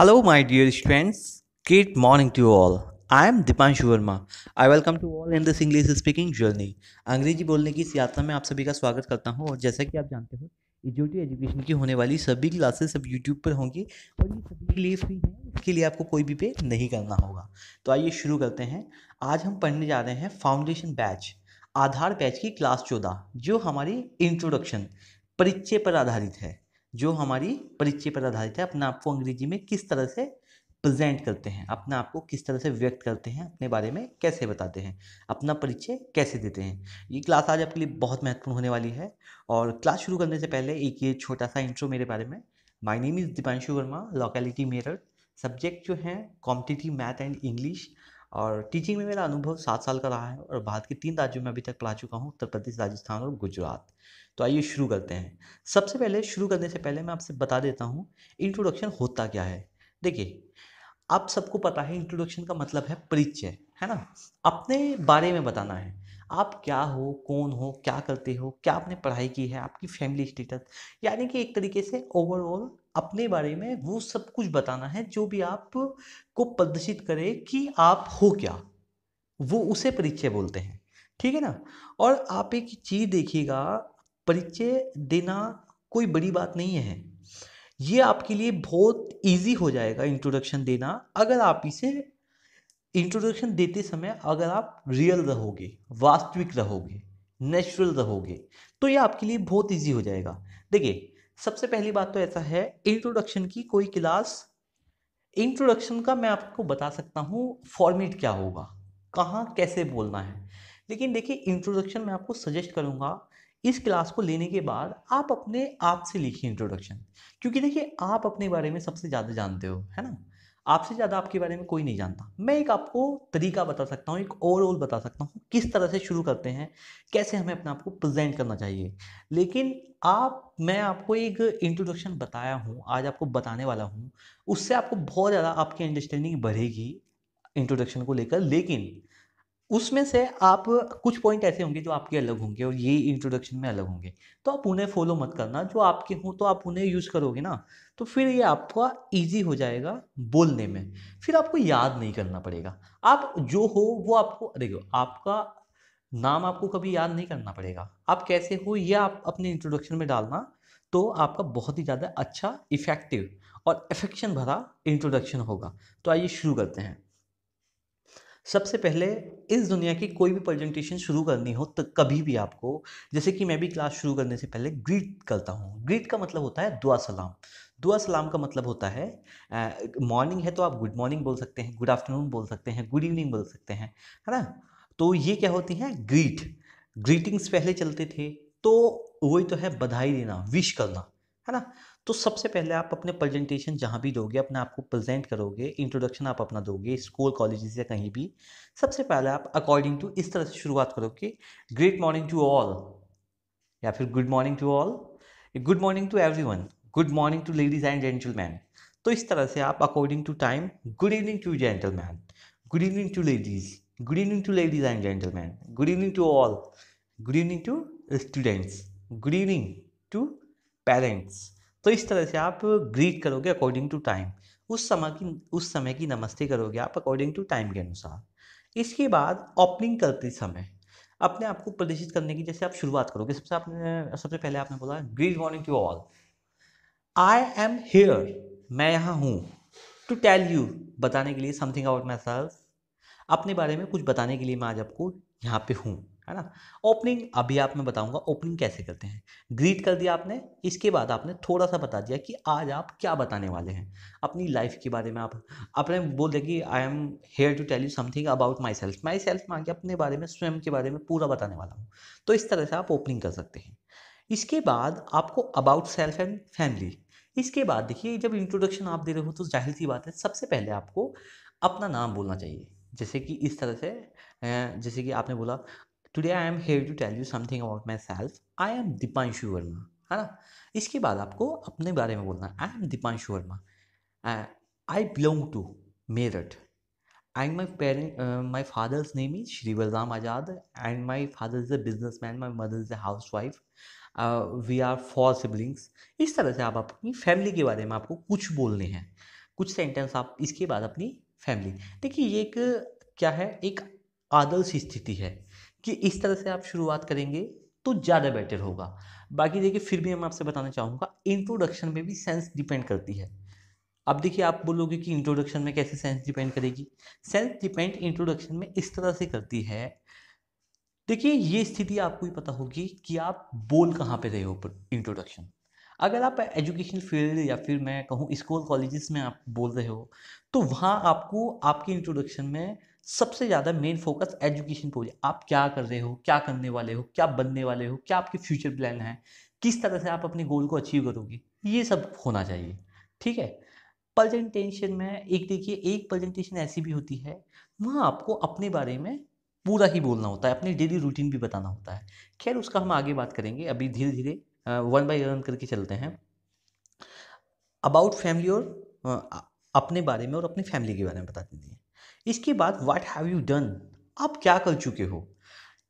hello my dear students good morning to all I am Deepanshu Verma I welcome to all in this English speaking journey अंग्रेजी बोलने की यात्रा में आप सभी का स्वागत करता हूँ और जैसा कि आप जानते हो इजोटी एजुकेशन की होने वाली सभी क्लासेस अब यूट्यूब पर होंगी और ये सभी के लिए फ्री है इसके लिए आपको कोई भी पे नहीं करना होगा तो आइए शुरू करते हैं आज हम पढ़ने जा रहे हैं फाउंडेशन बैच आधार बैच की क्लास चौदह जो हमारी इंट्रोडक्शन परिचय पर आधारित है जो हमारी परिचय पर आधारित है अपने आप को अंग्रेजी में किस तरह से प्रेजेंट करते हैं अपने आप को किस तरह से व्यक्त करते हैं अपने बारे में कैसे बताते हैं अपना परिचय कैसे देते हैं ये क्लास आज आपके लिए बहुत महत्वपूर्ण होने वाली है और क्लास शुरू करने से पहले एक ये छोटा सा इंट्रो मेरे बारे में my name is Deepanshu Verma locality Meerut subject जो है कॉम्पिटिटिव मैथ एंड इंग्लिश और टीचिंग में मेरा अनुभव सात साल का रहा है और भारत के तीन राज्यों में अभी तक पढ़ा चुका हूँ उत्तर प्रदेश राजस्थान और गुजरात तो आइए शुरू करते हैं सबसे पहले शुरू करने से पहले मैं आपसे बता देता हूँ इंट्रोडक्शन होता क्या है देखिए आप सबको पता है इंट्रोडक्शन का मतलब है परिचय है ना अपने बारे में बताना है आप क्या हो कौन हो क्या करते हो क्या आपने पढ़ाई की है आपकी फैमिली स्टेटस यानी कि एक तरीके से ओवरऑल अपने बारे में वो सब कुछ बताना है जो भी आप को प्रदर्शित करे कि आप हो क्या वो उसे परिचय बोलते हैं ठीक है ना और आप एक चीज़ देखिएगा परिचय देना कोई बड़ी बात नहीं है ये आपके लिए बहुत इजी हो जाएगा इंट्रोडक्शन देना अगर आप इसे इंट्रोडक्शन देते समय अगर आप रियल रहोगे वास्तविक रहोगे नेचुरल रहोगे तो ये आपके लिए बहुत इजी हो जाएगा देखिए सबसे पहली बात तो ऐसा है इंट्रोडक्शन की कोई क्लास इंट्रोडक्शन का मैं आपको बता सकता हूँ फॉर्मेट क्या होगा कहाँ कैसे बोलना है लेकिन देखिए इंट्रोडक्शन मैं आपको सजेस्ट करूँगा इस क्लास को लेने के बाद आप अपने आप से लिखिए इंट्रोडक्शन क्योंकि देखिए आप अपने बारे में सबसे ज़्यादा जानते हो है ना आपसे ज़्यादा आपके बारे में कोई नहीं जानता मैं एक आपको तरीका बता सकता हूँ एक ओवरऑल बता सकता हूँ किस तरह से शुरू करते हैं कैसे हमें अपने आप को प्रेजेंट करना चाहिए लेकिन आप मैं आपको एक इंट्रोडक्शन बताया हूँ आज आपको बताने वाला हूँ उससे आपको बहुत ज़्यादा आपकी अंडरस्टैंडिंग बढ़ेगी इंट्रोडक्शन को लेकर लेकिन उसमें से आप कुछ पॉइंट ऐसे होंगे जो आपके अलग होंगे और ये इंट्रोडक्शन में अलग होंगे तो आप उन्हें फॉलो मत करना जो आपके हों तो आप उन्हें यूज़ करोगे ना तो फिर ये आपका इजी हो जाएगा बोलने में फिर आपको याद नहीं करना पड़ेगा आप जो हो वो आपको देखो आपका नाम आपको कभी याद नहीं करना पड़ेगा आप कैसे हो ये आप अपने इंट्रोडक्शन में डालना तो आपका बहुत ही ज़्यादा अच्छा इफेक्टिव और इफेक्शन भरा इंट्रोडक्शन होगा तो आइए शुरू करते हैं सबसे पहले इस दुनिया की कोई भी प्रेजेंटेशन शुरू करनी हो तो कभी भी आपको जैसे कि मैं भी क्लास शुरू करने से पहले ग्रीट करता हूँ ग्रीट का मतलब होता है दुआ सलाम दुआ सलाम का मतलब होता है मॉर्निंग है तो आप गुड मॉर्निंग बोल सकते हैं गुड आफ्टरनून बोल सकते हैं गुड इवनिंग बोल सकते हैं है ना तो ये क्या होती है ग्रीट ग्रीटिंग्स पहले चलते थे तो वही तो है बधाई देना विश करना है ना तो सबसे पहले आप अपने प्रेजेंटेशन जहाँ भी दोगे अपने आपको प्रेजेंट करोगे इंट्रोडक्शन आप अपना दोगे स्कूल कॉलेज या कहीं भी सबसे पहले आप अकॉर्डिंग टू इस तरह से शुरुआत करो कि ग्रेट मॉर्निंग टू ऑल या फिर good morning to all good morning to everyone good morning to ladies and gentleman तो इस तरह से आप according to time good evening to gentleman good evening to ladies good evening to ladies and gentleman good evening to all good evening to students good evening to parents तो इस तरह से आप ग्रीट करोगे अकॉर्डिंग टू टाइम उस समय की उस समय की नमस्ते करोगे आप अकॉर्डिंग टू टाइम के अनुसार इसके बाद ओपनिंग करते समय अपने आप को प्रदर्शित करने की जैसे आप शुरुआत करोगे सबसे आपने सबसे पहले आपने बोला greet morning to all I am here मैं यहाँ हूँ टू टेल यू बताने के लिए समथिंग अबाउट माई सेल्फ अपने बारे में कुछ बताने के लिए मैं आज आपको यहाँ पे हूँ है ना ओपनिंग अभी आप मैं बताऊंगा ओपनिंग कैसे करते हैं ग्रीट कर दिया आपने इसके बाद आपने थोड़ा सा बता दिया कि आज आप क्या बताने वाले हैं अपनी लाइफ के बारे में आप अपने बोल दिया कि I am here to tell you something about my myself myself में के अपने बारे में स्वयं के बारे में पूरा बताने वाला हूँ तो इस तरह से आप ओपनिंग कर सकते हैं इसके बाद आपको अबाउट सेल्फ एंड फैमिली इसके बाद देखिए जब इंट्रोडक्शन आप दे रहे हो तो जाहिर सी बात है सबसे पहले आपको अपना नाम बोलना चाहिए जैसे कि इस तरह से जैसे कि आपने बोला today I am here to tell you something about my myself I am Deepanshu Verma है ना इसके बाद आपको अपने बारे में बोलना I am Deepanshu Verma I belong to Meerut and my parent my father's name is Shri Balram Azad and my father is a businessman my mother is a housewife we are four siblings इस तरह से आप अपनी फैमिली के बारे में आपको कुछ बोलने हैं कुछ सेंटेंस आप इसके बाद अपनी फैमिली देखिए ये एक क्या है एक आदर्श स्थिति है कि इस तरह से आप शुरुआत करेंगे तो ज़्यादा बेटर होगा बाकी देखिए फिर भी मैं आपसे बताना चाहूँगा इंट्रोडक्शन में भी सेंस डिपेंड करती है अब देखिए आप बोलोगे कि इंट्रोडक्शन में कैसे सेंस डिपेंड करेगी सेंस डिपेंड इंट्रोडक्शन में इस तरह से करती है देखिए ये स्थिति आपको ही पता होगी कि आप बोल कहाँ पे रहे हो इंट्रोडक्शन अगर आप एजुकेशन फील्ड या फिर मैं कहूँ स्कूल कॉलेजेस में आप बोल रहे हो तो वहाँ आपको आपके इंट्रोडक्शन में सबसे ज़्यादा मेन फोकस एजुकेशन पर हो जाए आप क्या कर रहे हो क्या करने वाले हो क्या बनने वाले हो क्या आपके फ्यूचर प्लान हैं किस तरह से आप अपने गोल को अचीव करोगे ये सब होना चाहिए ठीक है प्रजेंटेशन में एक देखिए एक प्रजेंटेशन ऐसी भी होती है वहाँ आपको अपने बारे में पूरा ही बोलना होता है अपनी डेली रूटीन भी बताना होता है खैर उसका हम आगे बात करेंगे अभी धीरे धीरे वन बाई वन करके चलते हैं अबाउट फैमिली और अपने बारे में और अपनी फैमिली के बारे में बता दीजिए इसके बाद वाट हैव यू डन आप क्या कर चुके हो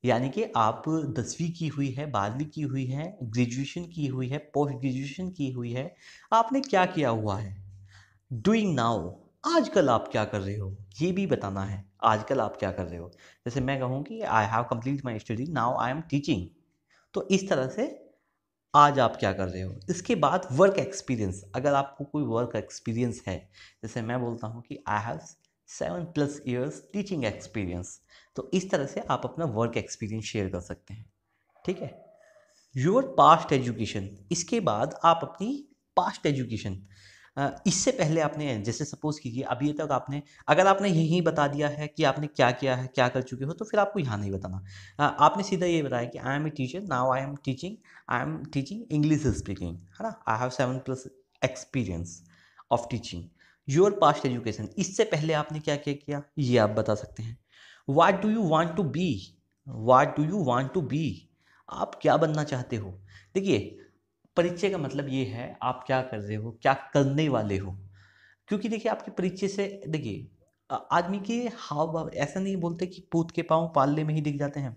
यानी कि आप दसवीं की हुई है बारहवीं की हुई है ग्रेजुएशन की हुई है पोस्ट ग्रेजुएशन की हुई है आपने क्या किया हुआ है डूइंग नाउ आजकल आप क्या कर रहे हो ये भी बताना है आजकल आप क्या कर रहे हो जैसे मैं कहूँ कि I have complete my study now I am teaching तो इस तरह से आज आप क्या कर रहे हो इसके बाद वर्क एक्सपीरियंस अगर आपको कोई वर्क एक्सपीरियंस है जैसे मैं बोलता हूँ कि I have seven plus years teaching experience तो इस तरह से आप अपना वर्क एक्सपीरियंस शेयर कर सकते हैं ठीक है योर पास्ट एजुकेशन इसके बाद आप अपनी पास्ट एजुकेशन इससे पहले आपने जैसे सपोज़ कीजिए अभी तक आपने अगर आपने यही बता दिया है कि आपने क्या किया है क्या कर चुके हो तो फिर आपको यहाँ नहीं बताना आपने सीधा ये बताया कि I am a teacher now I am teaching I am teaching English speaking है ना I have seven plus experience of teaching your past education इससे पहले आपने क्या क्या किया ये आप बता सकते हैं what do you want to be what do you want to be आप क्या बनना चाहते हो देखिए परिचय का मतलब ये है आप क्या कर रहे हो क्या करने वाले हो क्योंकि देखिए आपके परिचय से देखिए आदमी के हाव भाव ऐसा नहीं बोलते कि पूत के पाँव पालने में ही दिख जाते हैं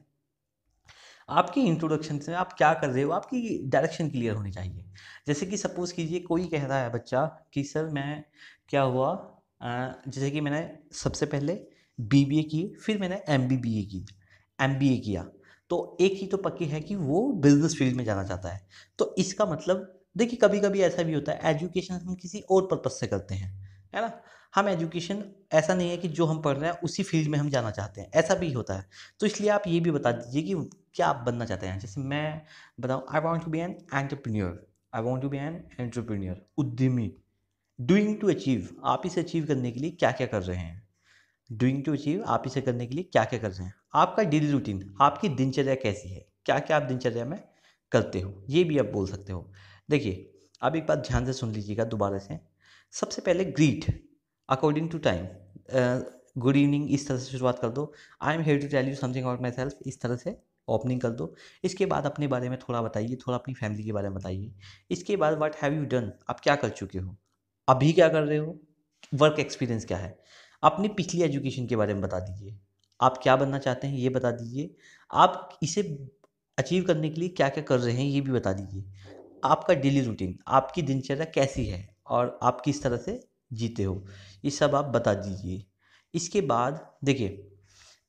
आपकी इंट्रोडक्शन से आप क्या कर रहे हो आपकी डायरेक्शन क्लियर होनी चाहिए जैसे कि सपोज़ कीजिए कोई कह रहा है बच्चा कि सर मैं क्या हुआ जैसे कि मैंने सबसे पहले बी बी ए की फिर मैंने एम बी बी ए की एम बी ए किया तो एक ही तो पक्की है कि वो बिजनेस फील्ड में जाना चाहता है तो इसका मतलब देखिए कभी कभी ऐसा भी होता है एजुकेशन हम किसी और पर्पज़ से करते हैं है ना हम एजुकेशन ऐसा नहीं है कि जो हम पढ़ रहे हैं उसी फील्ड में हम जाना चाहते हैं ऐसा भी होता है तो इसलिए आप ये भी बता दीजिए कि क्या आप बनना चाहते हैं जैसे मैं बताऊँ I want to be an entrepreneur I want to be an entrepreneur उद्यमी डूइंग टू अचीव आप इसे अचीव करने के लिए क्या क्या कर रहे हैं डूइंग टू अचीव आप इसे करने के लिए क्या क्या कर रहे हैं आपका डेली रूटीन आपकी दिनचर्या कैसी है क्या क्या आप दिनचर्या में करते हो ये भी आप बोल सकते हो देखिए आप एक बात ध्यान से सुन लीजिएगा दोबारा से सबसे पहले greet according to time good evening इस तरह से शुरुआत कर दो I am here to tell you something about my self इस तरह से ओपनिंग कर दो इसके बाद अपने बारे में थोड़ा बताइए थोड़ा अपनी फैमिली के बारे में बताइए इसके बाद वट हैव यू डन आप क्या कर चुके हो अभी क्या कर रहे हो वर्क एक्सपीरियंस क्या है अपनी पिछली एजुकेशन के बारे में बता दीजिए आप क्या बनना चाहते हैं ये बता दीजिए आप इसे अचीव करने के लिए क्या क्या कर रहे हैं ये भी बता दीजिए आपका डेली रूटीन आपकी दिनचर्या कैसी है और आप किस तरह से जीते हो ये सब आप बता दीजिए इसके बाद देखिए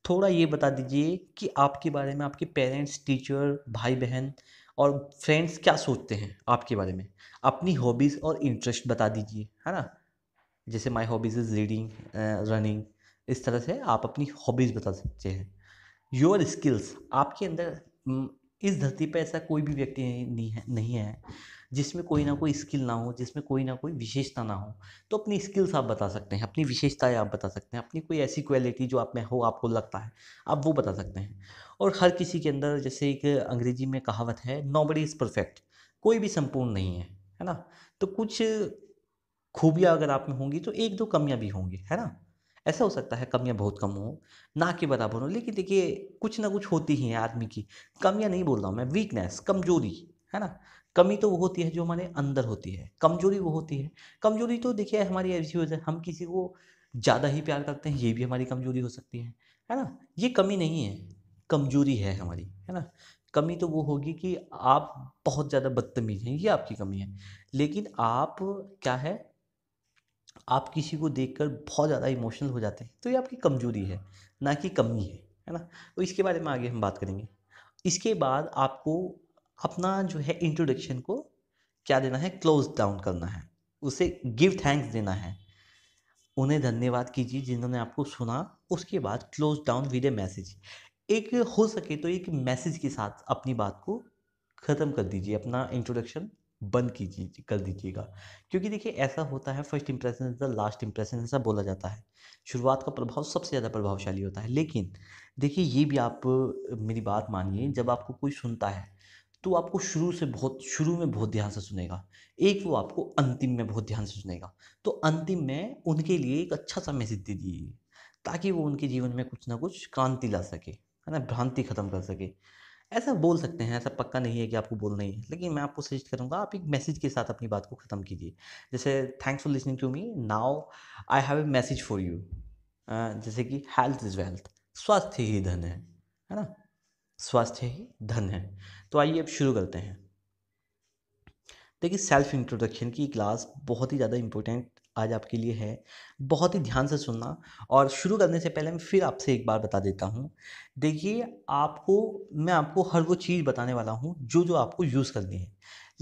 थोड़ा ये बता दीजिए कि आपके बारे में आपके पेरेंट्स टीचर भाई बहन और फ्रेंड्स क्या सोचते हैं आपके बारे में अपनी हॉबीज़ और इंटरेस्ट बता दीजिए है ना जैसे my hobbies is reading running इस तरह से आप अपनी हॉबीज़ बता सकते हैं योर स्किल्स आपके अंदर इस धरती पर ऐसा कोई भी व्यक्ति नहीं है नहीं है जिसमें कोई ना कोई स्किल ना हो जिसमें कोई ना कोई विशेषता ना हो तो अपनी स्किल्स आप बता सकते हैं अपनी विशेषताएं आप बता सकते हैं अपनी कोई ऐसी क्वालिटी जो आप में हो आपको लगता है आप वो बता सकते हैं और हर किसी के अंदर जैसे एक अंग्रेजी में कहावत है बड़ी इज़ परफेक्ट कोई भी संपूर्ण नहीं है है ना तो कुछ खूबियाँ अगर आप में होंगी तो एक दो कमियाँ भी होंगी है ना ऐसा हो सकता है कमियाँ बहुत कम हो ना के बराबर हो लेकिन देखिए कुछ ना कुछ होती ही है आदमी की कमियाँ नहीं बोल रहा हूँ मैं वीकनेस कमजोरी है ना कमी तो वो होती है जो हमारे अंदर होती है कमजोरी वो होती है कमजोरी तो देखिए हमारी ऐसी वजह हम किसी को ज़्यादा ही प्यार करते हैं ये भी हमारी कमजोरी हो सकती है है ना ये कमी नहीं है कमजोरी है हमारी है ना कमी तो वो होगी कि आप बहुत ज़्यादा बदतमीज हैं ये आपकी कमी है लेकिन आप क्या है आप किसी को देखकर बहुत ज़्यादा इमोशनल हो जाते हैं तो ये आपकी कमजोरी है ना कि कमी है है ना तो इसके बारे में आगे हम बात करेंगे इसके बाद आपको अपना जो है इंट्रोडक्शन को क्या देना है क्लोज डाउन करना है उसे गिव थैंक्स देना है उन्हें धन्यवाद कीजिए जिन्होंने आपको सुना उसके बाद close down with a message एक हो सके तो एक मैसेज के साथ अपनी बात को ख़त्म कर दीजिए अपना इंट्रोडक्शन बंद कीजिए कर दीजिएगा क्योंकि देखिए ऐसा होता है first impression is the last impression ऐसा बोला जाता है शुरुआत का प्रभाव सबसे ज़्यादा प्रभावशाली होता है लेकिन देखिए ये भी आप मेरी बात मानिए जब आपको कोई सुनता है तो आपको शुरू से बहुत शुरू में बहुत ध्यान से सुनेगा एक वो आपको अंतिम में बहुत ध्यान से सुनेगा तो अंतिम में उनके लिए एक अच्छा सा मैसेज दे दीजिए ताकि वो उनके जीवन में कुछ ना कुछ क्रांति ला सके है ना भ्रांति ख़त्म कर सके ऐसा बोल सकते हैं ऐसा पक्का नहीं है कि आपको बोलना ही है लेकिन मैं आपको सजेस्ट करूँगा आप एक मैसेज के साथ अपनी बात को ख़त्म कीजिए जैसे thanks for listening to me now I have a message for you जैसे कि हेल्थ इज़ वेल्थ स्वास्थ्य ही धन है है ना स्वास्थ्य ही धन है तो आइए अब शुरू करते हैं देखिए सेल्फ इंट्रोडक्शन की क्लास बहुत ही ज़्यादा इम्पोर्टेंट आज आपके लिए है बहुत ही ध्यान से सुनना और शुरू करने से पहले मैं फिर आपसे एक बार बता देता हूँ देखिए आपको मैं आपको हर वो चीज़ बताने वाला हूँ जो जो आपको यूज़ करनी है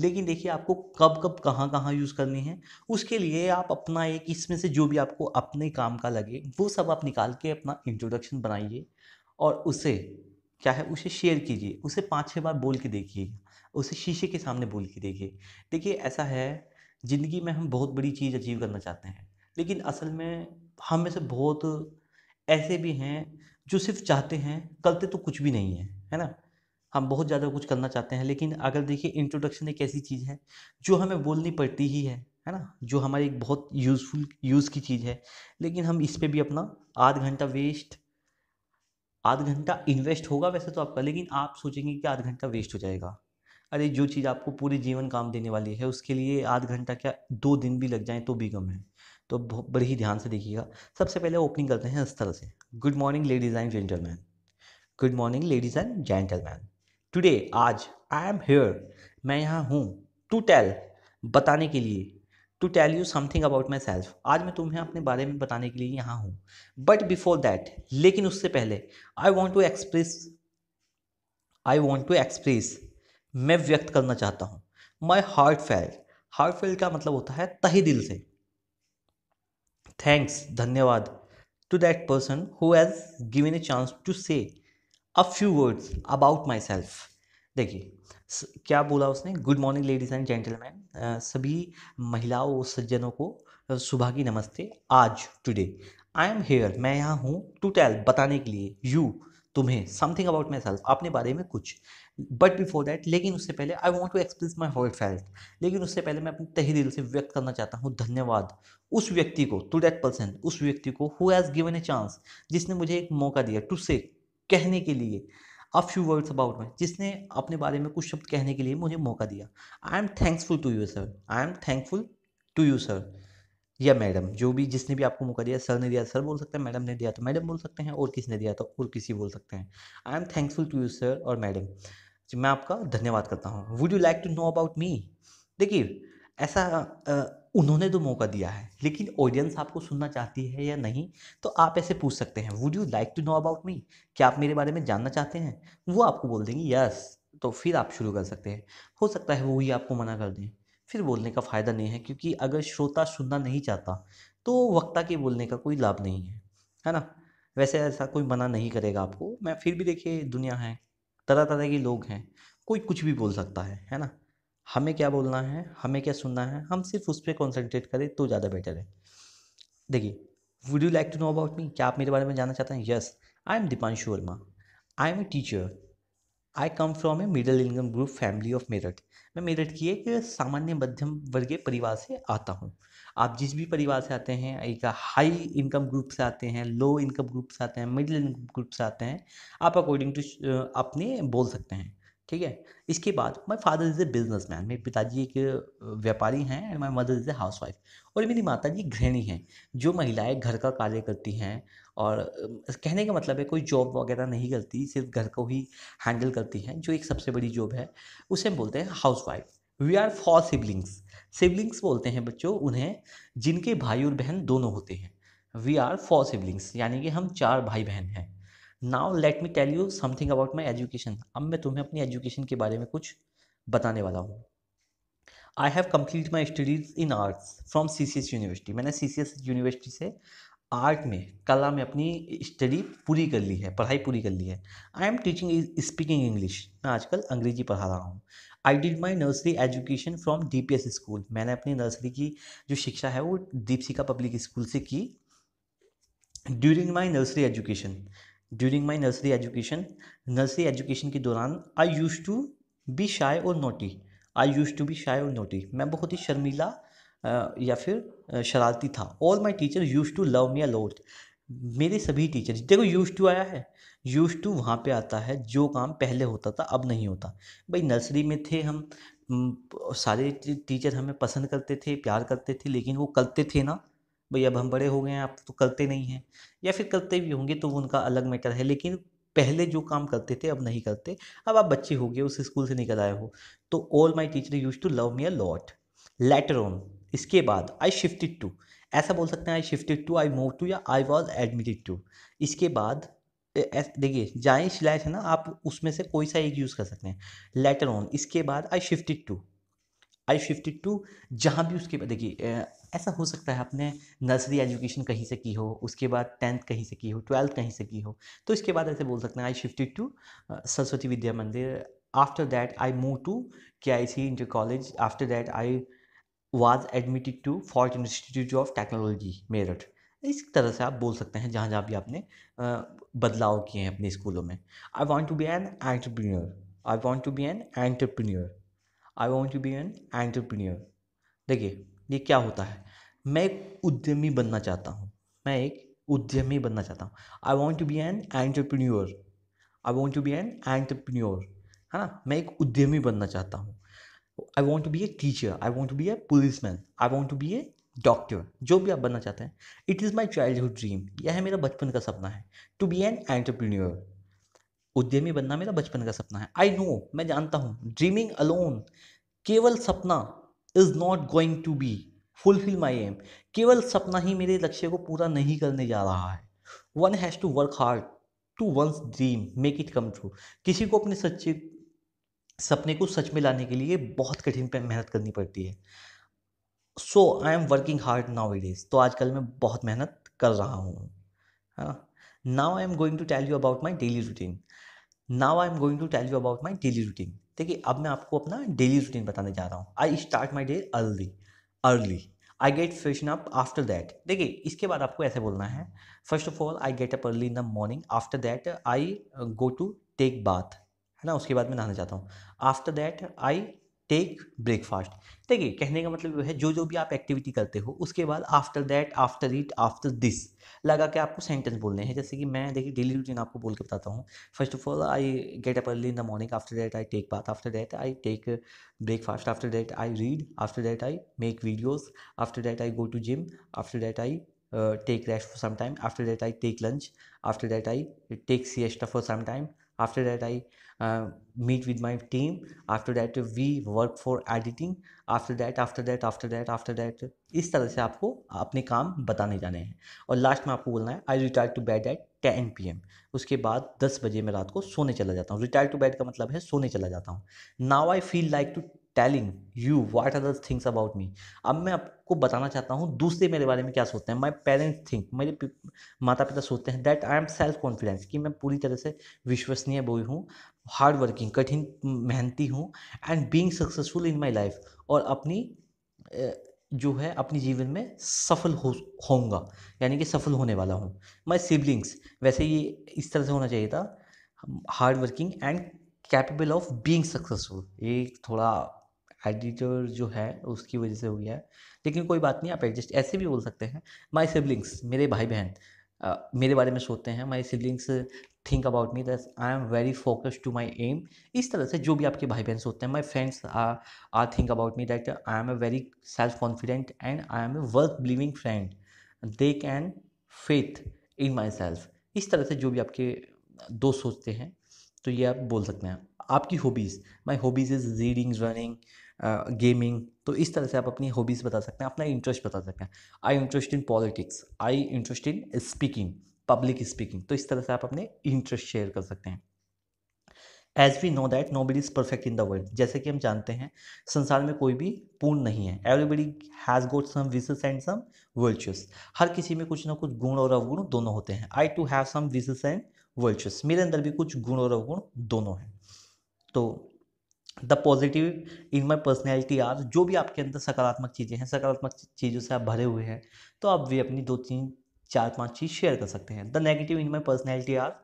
लेकिन देखिए आपको कब कब कहाँ कहाँ यूज़ करनी है उसके लिए आप अपना एक इसमें से जो भी आपको अपने काम का लगे वो सब आप निकाल के अपना इंट्रोडक्शन बनाइए और उसे क्या है उसे शेयर कीजिए उसे पाँच छः बार बोल के देखिए उसे शीशे के सामने बोल के देखिए देखिए ऐसा है ज़िंदगी में हम बहुत बड़ी चीज़ अचीव करना चाहते हैं लेकिन असल में हम में से बहुत ऐसे भी हैं जो सिर्फ चाहते हैं करते तो कुछ भी नहीं है है ना हम बहुत ज़्यादा कुछ करना चाहते हैं लेकिन अगर देखिए इंट्रोडक्शन एक ऐसी चीज़ है जो हमें बोलनी पड़ती ही है है ना जो हमारी एक बहुत यूज़फुल यूज़ की चीज़ है लेकिन हम इस पर भी अपना आध घंटा वेस्ट आध घंटा इन्वेस्ट होगा वैसे तो आपका लेकिन आप सोचेंगे कि आध घंटा वेस्ट हो जाएगा अरे जो चीज़ आपको पूरे जीवन काम देने वाली है उसके लिए आध घंटा क्या दो दिन भी लग जाए तो भी कम है तो बड़े ही ध्यान से देखिएगा सबसे पहले ओपनिंग करते हैं इस तरह से good morning ladies and gentleman good morning ladies and gentleman today आज आई एम हेयर मैं यहाँ हूँ टू टेल बताने के लिए to tell you something about my myself आज मैं तुम्हें अपने बारे में बताने के लिए यहाँ हूँ बट बिफोर दैट लेकिन उससे पहले I want to express I want to express मैं व्यक्त करना चाहता हूँ my heart fail heart fail का मतलब होता है तही दिल से थैंक्स धन्यवाद to that person who has given a chance to say a few words about my myself देखिए क्या बोला उसने good morning ladies and gentleman सभी महिलाओं और सज्जनों को सुबह की नमस्ते आज टुडे आई एम हेयर मैं यहाँ हूँ टू टेल बताने के लिए यू तुम्हें समथिंग अबाउट माई सेल्फ अपने बारे में कुछ बट बिफोर दैट लेकिन उससे पहले I want to express my whole felt लेकिन उससे पहले मैं अपने तहे दिल से व्यक्त करना चाहता हूँ धन्यवाद उस व्यक्ति को टू डैट पर्सन उस व्यक्ति को who has given a chance जिसने मुझे एक मौका दिया टू से कहने के लिए अ फ्यू वर्ड्स अबाउट में जिसने अपने बारे में कुछ शब्द कहने के लिए मुझे मौका दिया I am thanksful to you sir I am thankful to you sir या मैडम जो भी जिसने भी आपको मौका दिया सर ने दिया सर बोल सकते हैं मैडम ने दिया तो मैडम बोल सकते हैं और किसने दिया तो और किसी बोल सकते हैं I am thankful to you sir और मैडम मैं आपका धन्यवाद करता हूँ would you like to know about me देखिए ऐसा उन्होंने तो मौका दिया है लेकिन ऑडियंस आपको सुनना चाहती है या नहीं तो आप ऐसे पूछ सकते हैं would you like to know about me क्या आप मेरे बारे में जानना चाहते हैं वो आपको बोल देंगे यस तो फिर आप शुरू कर सकते हैं हो सकता है वो ही आपको मना कर दें फिर बोलने का फ़ायदा नहीं है क्योंकि अगर श्रोता सुनना नहीं चाहता तो वक्ता के बोलने का कोई लाभ नहीं है है ना वैसे ऐसा कोई मना नहीं करेगा आपको मैं फिर भी देखिए दुनिया है तरह तरह के लोग हैं कोई कुछ भी बोल सकता है है ना हमें क्या बोलना है हमें क्या सुनना है हम सिर्फ उस पर कॉन्सेंट्रेट करें तो ज़्यादा बेटर है देखिए would you like to know about me क्या आप मेरे बारे में जानना चाहते हैं yes I am Deepanshu Verma I am a teacher I come from a middle income group family of Meerut मैं मेरठ की एक सामान्य मध्यम वर्गीय परिवार से आता हूँ आप जिस भी परिवार से आते हैं एक हाई इनकम ग्रुप से आते हैं लो इनकम ग्रुप से आते हैं मिडिल इनकम ग्रुप से आते हैं आप अकॉर्डिंग टू अपने बोल सकते हैं ठीक है इसके बाद my father is a businessman मेरे पिताजी एक व्यापारी हैं and my mother is a housewife और मेरी माता जी गृहिणी हैं जो महिलाएं घर का कार्य करती हैं और कहने का मतलब है कोई जॉब वगैरह नहीं करती सिर्फ घर को ही हैंडल करती हैं जो एक सबसे बड़ी जॉब है उसे हम बोलते हैं housewife we are four siblings siblings बोलते हैं बच्चों उन्हें जिनके भाई और बहन दोनों होते हैं वी आर फॉर सिबलिंग्स यानी कि हम चार भाई बहन हैं now let me tell you something about my education अब मैं तुम्हें अपनी एजुकेशन के बारे में कुछ बताने वाला हूँ I have complete my studies in arts from C C S university मैंने सी सी एस यूनिवर्सिटी से आर्ट में कला में अपनी स्टडी पूरी कर ली है पढ़ाई पूरी कर ली है I am teaching speaking English मैं आजकल अंग्रेजी पढ़ा रहा हूँ I did my nursery education from D P S school मैंने अपनी नर्सरी की जो शिक्षा है वो दीपशिका पब्लिक स्कूल से की during my nursery education during my nursery education nursery education के दौरान I used to be shy और naughty I used to be shy और नोटी मैं बहुत ही शर्मीला या फिर शरारती था all my teacher used to love me a lot मेरे सभी टीचर देखो यूश टू आया है यूश टू वहाँ पे आता है जो काम पहले होता था अब नहीं होता भाई नर्सरी में थे हम सारे टीचर हमें पसंद करते थे प्यार करते थे लेकिन वो करते थे ना भाई अब हम बड़े हो गए हैं आप तो करते नहीं हैं या फिर करते भी होंगे तो उनका अलग मैटर है लेकिन पहले जो काम करते थे अब नहीं करते अब आप बच्चे हो गए उस स्कूल से निकल आए हो तो all my teacher use to love me a lot later on इसके बाद आई शिफ्टिड टू ऐसा बोल सकते हैं I shifted to I move to या आई वॉज एडमिटेड टू इसके बाद देखिए जाए स्लैश है ना आप उसमें से कोई सा एक यूज़ कर सकते हैं लेटर ऑन इसके बाद I shifted to I shifted to जहाँ भी उसके बाद देखिए ऐसा हो सकता है आपने नर्सरी एजुकेशन कहीं से की हो उसके बाद टेंथ कहीं से की हो ट्वेल्थ कहीं से की हो तो इसके बाद ऐसे बोल सकते हैं I shifted to Saraswati Vidya Mandir after that I move to K I C inter college after that I was admitted to fort institute of technology Meerut इस तरह से आप बोल सकते हैं जहाँ जहाँ भी आपने uh, बदलाव किए हैं अपने स्कूलों में I want to be an entrepreneur I want to be an entrepreneur I want to be an entrepreneur देखिए ये क्या होता है मैं एक उद्यमी बनना चाहता हूँ मैं एक उद्यमी बनना चाहता हूँ I want to be an entrepreneur I want to be an entrepreneur है ना मैं एक उद्यमी बनना चाहता हूँ I want to be a teacher I want to be a police man I want to be a doctor जो भी आप बनना चाहते हैं it is my childhood dream यह है मेरा बचपन का सपना है टू बी एन एंटरप्रीन्योर उद्यमी बनना मेरा बचपन का सपना है आई नो मैं जानता हूँ ड्रीमिंग अलोन केवल सपना is not going to be fulfil my aim केवल सपना ही मेरे लक्ष्य को पूरा नहीं करने जा रहा है one has to work hard to one's dream make it come true किसी को अपने सच्चे सपने को सच में लाने के लिए बहुत कठिन मेहनत करनी पड़ती है so I am working hard now it is तो आजकल मैं बहुत मेहनत कर रहा हूँ now I am going to tell you about my daily routine now I am going to tell you about my daily routine देखिए अब मैं आपको अपना डेली रूटीन बताने जा रहा हूँ I start my day early early I get freshen up after that देखिए इसके बाद आपको ऐसे बोलना है first of all I get up early in the morning after that I go to take bath है ना उसके बाद मैं नहाने जाता हूँ after that I take breakfast देखिए कहने का मतलब है जो जो भी आप एक्टिविटी करते हो उसके बाद after that after it after this लगा के आपको सेंटेंस बोलने हैं जैसे कि मैं देखिए डेली रूटीन आपको बोल के बताता हूँ first of all I get up early in the morning after that I take bath after that I take breakfast after that I read after that I make videos after that I go to gym after that I take rest for some time after that I take lunch after that I take siesta for some time after that i uh, meet with my team after that we work for editing after that after that after that after that इस तरह से आपको अपने काम बताने जाने हैं और लास्ट में आपको बोलना है I retire to bed at ten P M उसके बाद दस बजे मैं रात को सोने चला जाता हूँ रिटायर टू बेड का मतलब है सोने चला जाता हूँ now I feel like to telling you what are the things about me अब मैं आपको बताना चाहता हूँ दूसरे मेरे बारे में क्या सोचते हैं माई पेरेंट्स थिंक मेरे माता पिता सोचते हैं that I am self confidence कि मैं पूरी तरह से विश्वसनीय बोई हूँ हार्ड वर्किंग कठिन मेहनती हूँ and being successful in my life और अपनी जो है अपने जीवन में सफल हो होऊंगा यानी कि सफल होने वाला हूँ माई सिबलिंग्स वैसे ये इस तरह से होना चाहिए था hard working and capable of being successful ये थोड़ा एडिटर जो है उसकी वजह से हो गया है लेकिन कोई बात नहीं आप एडजस्ट ऐसे भी बोल सकते हैं माई सिबलिंग्स मेरे भाई बहन Uh, मेरे बारे में सोचते हैं my siblings think about me that I am very focused to my aim इस तरह से जो भी आपके भाई बहन सोचते हैं my friends are think about me that I am a very self confident and I am a work believing friend they can faith in my self इस तरह से जो भी आपके दोस्त सोचते हैं तो ये आप बोल सकते हैं आपकी hobbies my hobbies is reading running gaming तो इस तरह से आप अपनी हॉबीज़ बता सकते हैं अपना इंटरेस्ट बता सकते हैं I interest in politics I interest in speaking public speaking तो इस तरह से आप अपने इंटरेस्ट शेयर कर सकते हैं as we know that nobody is perfect in the world जैसे कि हम जानते हैं संसार में कोई भी पूर्ण नहीं है everybody has got some vices and some virtuous हर किसी में कुछ ना कुछ गुण और अवगुण दोनों होते हैं I too have some vices and virtuous मेरे अंदर भी कुछ गुण और अवगुण दोनों हैं तो the positive in my personality are जो भी आपके अंदर सकारात्मक चीज़ें हैं सकारात्मक चीज़ों से आप भरे हुए हैं तो आप भी अपनी दो तीन चार पांच चीज़ शेयर कर सकते हैं the negative in my personality are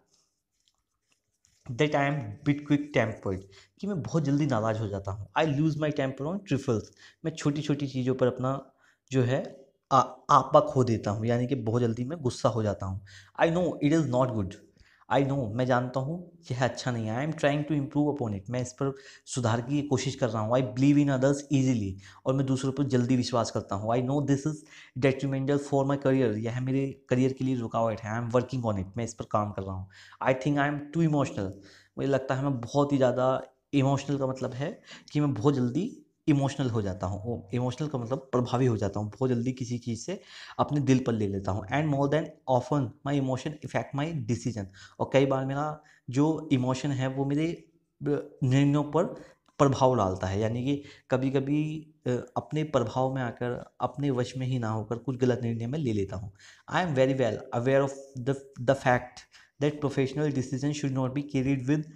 that I am bit quick tempered कि मैं बहुत जल्दी नाराज़ हो जाता हूँ I lose my temper on trifles मैं छोटी छोटी चीज़ों पर अपना जो है आपा खो देता हूँ यानी कि बहुत जल्दी मैं गुस्सा हो जाता हूँ I know it is not good I know मैं जानता हूँ यह अच्छा नहीं है I am trying to improve upon it मैं इस पर सुधार की कोशिश कर रहा हूँ I believe in others easily और मैं दूसरों पर जल्दी विश्वास करता हूँ I know this is detrimental for my career यह मेरे करियर के लिए रुकावट है I am working on it मैं इस पर काम कर रहा हूँ I think I am too emotional मुझे लगता है मैं बहुत ही ज़्यादा इमोशनल का मतलब है कि मैं बहुत जल्दी इमोशनल हो जाता हूँ इमोशनल का मतलब प्रभावी हो जाता हूँ बहुत जल्दी किसी चीज़ से अपने दिल पर ले लेता हूँ and more than often my emotion effect my decision और कई बार मेरा जो इमोशन है वो मेरे निर्णयों पर प्रभाव डालता है यानी कि कभी कभी अपने प्रभाव में आकर अपने वश में ही ना होकर कुछ गलत निर्णय मैं ले लेता हूँ I am very well aware of the the fact that professional decision should not be carried with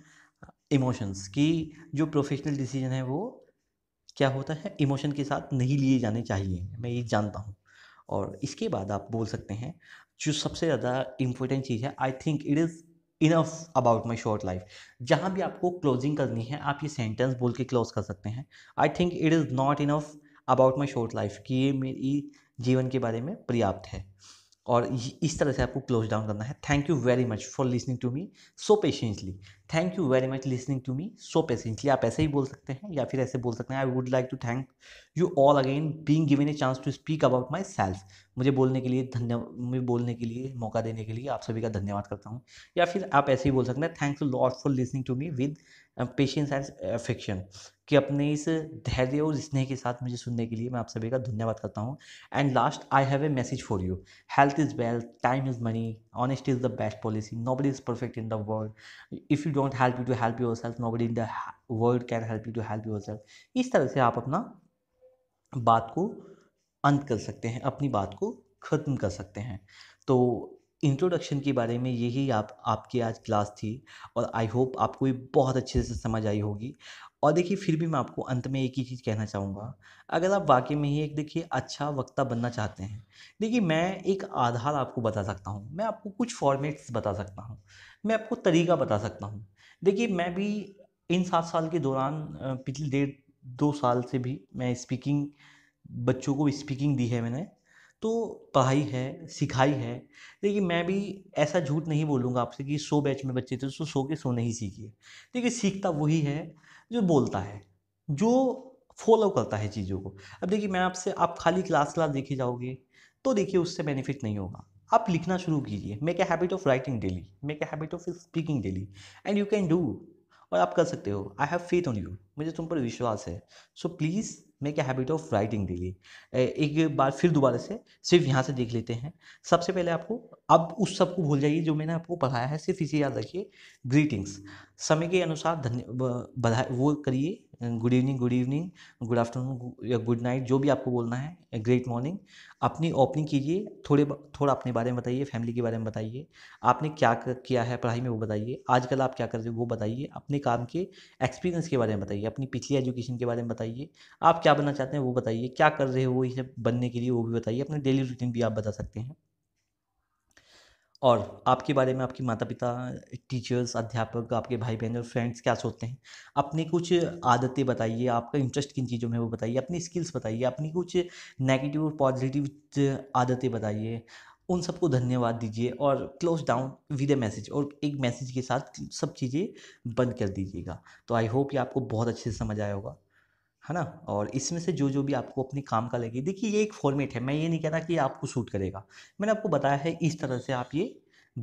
emotions कि जो प्रोफेशनल डिसीजन है वो क्या होता है इमोशन के साथ नहीं लिए जाने चाहिए मैं ये जानता हूँ और इसके बाद आप बोल सकते हैं जो सबसे ज़्यादा इम्पोर्टेंट चीज़ है I think it is enough about my short life जहाँ भी आपको क्लोजिंग करनी है आप ये सेंटेंस बोल के क्लोज कर सकते हैं I think it is not enough about my short life कि ये मेरी जीवन के बारे में पर्याप्त है और इस तरह से आपको क्लोज डाउन करना है thank you very much for listening to me so patiently thank you very much listening to me so patiently आप ऐसे ही बोल सकते हैं या फिर ऐसे बोल सकते हैं I would like to thank you all again being given a chance to speak about my self मुझे बोलने के लिए धन्यवाद मुझे बोलने के लिए मौका देने के लिए आप सभी का धन्यवाद करता हूँ या फिर आप ऐसे ही बोल सकते हैं thanks lord for listening to me with patience and affection कि अपने इस धैर्य और स्नेह के साथ मुझे सुनने के लिए मैं आप सभी का धन्यवाद करता हूँ and last I have a message for you health is wealth time is money honesty is the best policy nobody is perfect in the world if you don't help you to help yourself nobody in the world can help you to help yourself इस तरह से आप अपना बात को अंत कर सकते हैं अपनी बात को ख़त्म कर सकते हैं तो इंट्रोडक्शन के बारे में यही आप आपकी आज क्लास थी और आई होप आपको भी बहुत अच्छे से समझ आई होगी और देखिए फिर भी मैं आपको अंत में एक ही चीज़ कहना चाहूँगा अगर आप वाकई में ही एक देखिए अच्छा वक्ता बनना चाहते हैं देखिए मैं एक आधार आपको बता सकता हूँ मैं आपको कुछ फॉर्मेट्स बता सकता हूँ मैं आपको तरीका बता सकता हूँ देखिए मैं भी इन सात साल के दौरान पिछले डेढ़ दो साल से भी मैं स्पीकिंग बच्चों को स्पीकिंग दी है मैंने तो पढ़ाई है सिखाई है देखिए मैं भी ऐसा झूठ नहीं बोलूँगा आपसे कि सौ बैच में बच्चे थे तो सौ के सौ नहीं सीखिए देखिए सीखता वही है जो बोलता है जो फॉलो करता है चीज़ों को अब देखिए मैं आपसे आप खाली क्लास क्लास देखे जाओगे तो देखिए उससे बेनिफिट नहीं होगा आप लिखना शुरू कीजिए make a habit of writing daily make a habit of speaking daily and you can do और आप कर सकते हो I have faith on you मुझे तुम पर विश्वास है so please make a habit of writing daily एक बार फिर दोबारा से सिर्फ यहाँ से देख लेते हैं सबसे पहले आपको अब उस सब को भूल जाइए जो मैंने आपको पढ़ाया है सिर्फ इसे याद रखिए ग्रीटिंग्स समय के अनुसार धन्य बधाई वो करिए good evening good evening good afternoon या गुड नाइट जो भी आपको बोलना है ग्रेट मॉर्निंग अपनी ओपनिंग कीजिए थोड़े थोड़ा अपने बारे में बताइए फैमिली के बारे में बताइए आपने क्या किया है पढ़ाई में वो बताइए आजकल आप क्या कर रहे हो वो बताइए अपने काम के एक्सपीरियंस के बारे में बताइए अपनी पिछली एजुकेशन के बारे में बताइए आप क्या क्या बनना चाहते हैं वो बताइए क्या कर रहे हो इसे बनने के लिए वो भी बताइए अपने डेली रूटीन भी आप बता सकते हैं और आपके बारे में आपके माता पिता टीचर्स अध्यापक आपके भाई बहन और फ्रेंड्स क्या सोचते हैं अपनी कुछ आदतें बताइए आपका इंटरेस्ट किन चीज़ों में वो बताइए अपनी स्किल्स बताइए अपनी कुछ नेगेटिव और पॉजिटिव आदतें बताइए उन सबको धन्यवाद दीजिए और close down with a message और एक मैसेज के साथ सब चीज़ें बंद कर दीजिएगा तो आई होप ये आपको बहुत अच्छे से समझ आया होगा है ना और इसमें से जो जो भी आपको अपने काम का लगे देखिए ये एक फॉर्मेट है मैं ये नहीं कह रहा कि आपको सूट करेगा मैंने आपको बताया है इस तरह से आप ये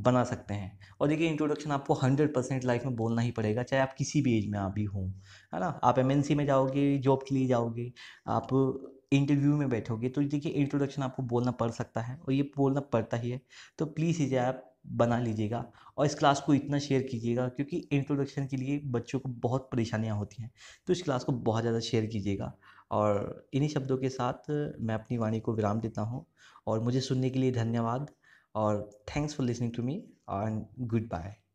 बना सकते हैं और देखिए इंट्रोडक्शन आपको हंड्रेड परसेंट लाइफ में बोलना ही पड़ेगा चाहे आप किसी भी एज में आप भी हों है ना आप एमएनसी में जाओगे जॉब के लिए जाओगे आप इंटरव्यू में बैठोगे तो देखिए इंट्रोडक्शन आपको बोलना पड़ सकता है और ये बोलना पड़ता ही है तो प्लीज़ इसे आप बना लीजिएगा और इस क्लास को इतना शेयर कीजिएगा क्योंकि इंट्रोडक्शन के लिए बच्चों को बहुत परेशानियाँ होती हैं तो इस क्लास को बहुत ज़्यादा शेयर कीजिएगा और इन्हीं शब्दों के साथ मैं अपनी वाणी को विराम देता हूँ और मुझे सुनने के लिए धन्यवाद और thanks for listening to me and good bye